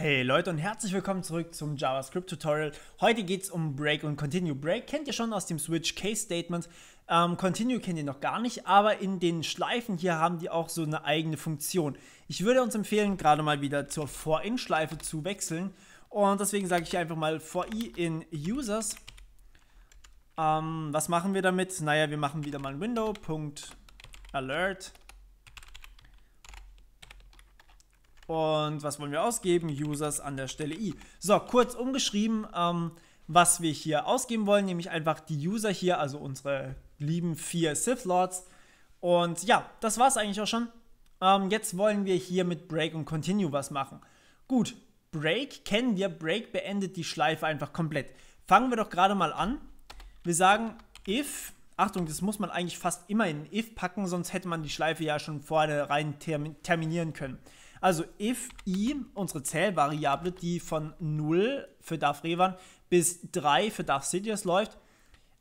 Hey Leute und herzlich willkommen zurück zum JavaScript Tutorial. Heute geht es um Break und Continue. Break kennt ihr schon aus dem Switch Case Statement. Ähm, Continue kennt ihr noch gar nicht, aber in den Schleifen hier haben die auch so eine eigene Funktion. Ich würde uns empfehlen, gerade mal wieder zur For-In-Schleife zu wechseln. Und deswegen sage ich einfach mal For-I in Users. Ähm, was machen wir damit? Naja, wir machen wieder mal ein Window.alert. Und was wollen wir ausgeben? Users an der Stelle i. So, kurz umgeschrieben, ähm, was wir hier ausgeben wollen, nämlich einfach die User hier, also unsere lieben vier Sith Lords. Und ja, das war es eigentlich auch schon. Ähm, jetzt wollen wir hier mit Break und Continue was machen. Gut, Break kennen wir. Break beendet die Schleife einfach komplett. Fangen wir doch gerade mal an. Wir sagen if, Achtung, das muss man eigentlich fast immer in if packen, sonst hätte man die Schleife ja schon vorne rein terminieren können. Also if i, unsere Zählvariable, die von 0 für Darth Revan bis 3 für Darth Sidious läuft,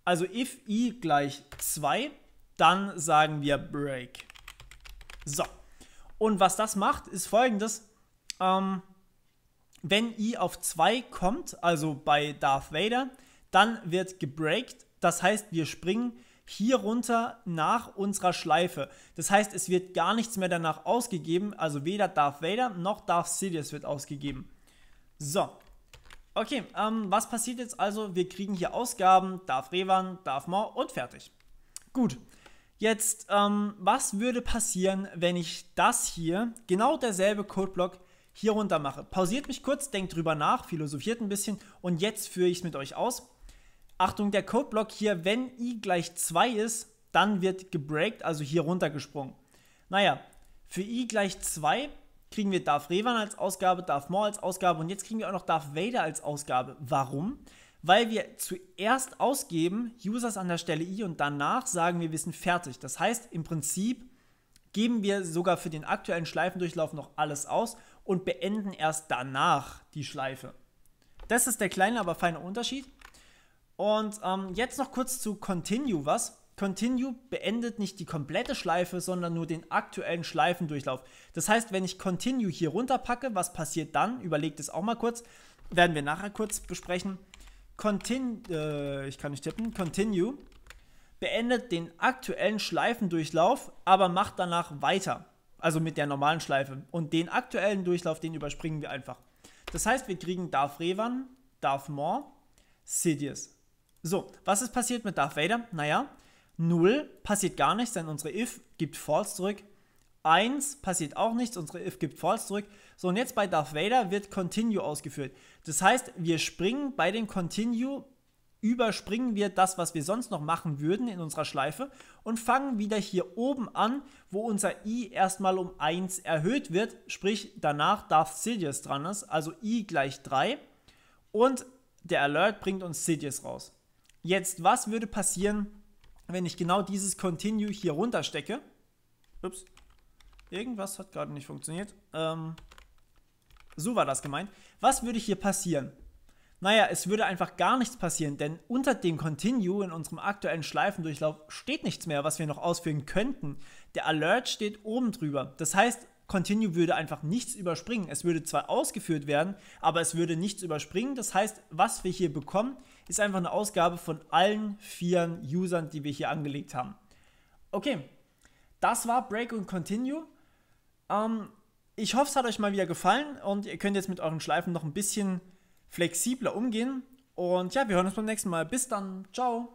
also if i gleich 2, dann sagen wir break. So. Und was das macht, ist folgendes. Ähm, wenn i auf 2 kommt, also bei Darth Vader, dann wird gebreakt. Das heißt, wir springen hier runter nach unserer Schleife. Das heißt, es wird gar nichts mehr danach ausgegeben. Also weder Darth Vader noch Darth Sidious wird ausgegeben. So. Okay, ähm, was passiert jetzt also? Wir kriegen hier Ausgaben, Darth Revan, Darth Maul und fertig. Gut. Jetzt, ähm, was würde passieren, wenn ich das hier, genau derselbe Codeblock, hier runter mache? Pausiert mich kurz, denkt drüber nach, philosophiert ein bisschen und jetzt führe ich es mit euch aus. Achtung, der Codeblock hier, wenn i gleich 2 ist, dann wird gebreakt, also hier runtergesprungen. Naja, für i gleich 2 kriegen wir Darth Revan als Ausgabe, Darth Maul als Ausgabe und jetzt kriegen wir auch noch Darth Vader als Ausgabe. Warum? Weil wir zuerst ausgeben, Users an der Stelle i und danach sagen wir, wir sind fertig. Das heißt, im Prinzip geben wir sogar für den aktuellen Schleifendurchlauf noch alles aus und beenden erst danach die Schleife. Das ist der kleine, aber feine Unterschied. Und ähm, jetzt noch kurz zu Continue was. Continue beendet nicht die komplette Schleife, sondern nur den aktuellen Schleifendurchlauf. Das heißt, wenn ich Continue hier runterpacke, was passiert dann? Überlegt es auch mal kurz. Werden wir nachher kurz besprechen. Continue, äh, ich kann nicht tippen, Continue beendet den aktuellen Schleifendurchlauf, aber macht danach weiter. Also mit der normalen Schleife. Und den aktuellen Durchlauf, den überspringen wir einfach. Das heißt, wir kriegen Darth Revan, Darth More, Sidious. So, was ist passiert mit Darth Vader? Naja, 0 passiert gar nichts, denn unsere if gibt false zurück. 1 passiert auch nichts, unsere if gibt false zurück. So, und jetzt bei Darth Vader wird continue ausgeführt. Das heißt, wir springen bei dem continue, überspringen wir das, was wir sonst noch machen würden in unserer Schleife und fangen wieder hier oben an, wo unser i erstmal um 1 erhöht wird, sprich danach Darth Sidious dran ist, also i gleich 3 und der Alert bringt uns Sidious raus. Jetzt, was würde passieren, wenn ich genau dieses Continue hier runterstecke? Ups. Irgendwas hat gerade nicht funktioniert. Ähm, so war das gemeint. Was würde hier passieren? Naja, es würde einfach gar nichts passieren, denn unter dem Continue in unserem aktuellen Schleifendurchlauf steht nichts mehr, was wir noch ausführen könnten. Der Alert steht oben drüber. Das heißt, Continue würde einfach nichts überspringen. Es würde zwar ausgeführt werden, aber es würde nichts überspringen. Das heißt, was wir hier bekommen, ist einfach eine Ausgabe von allen vier Usern, die wir hier angelegt haben. Okay, das war Break und Continue. Ähm, ich hoffe, es hat euch mal wieder gefallen und ihr könnt jetzt mit euren Schleifen noch ein bisschen flexibler umgehen. Und ja, wir hören uns beim nächsten Mal. Bis dann. Ciao.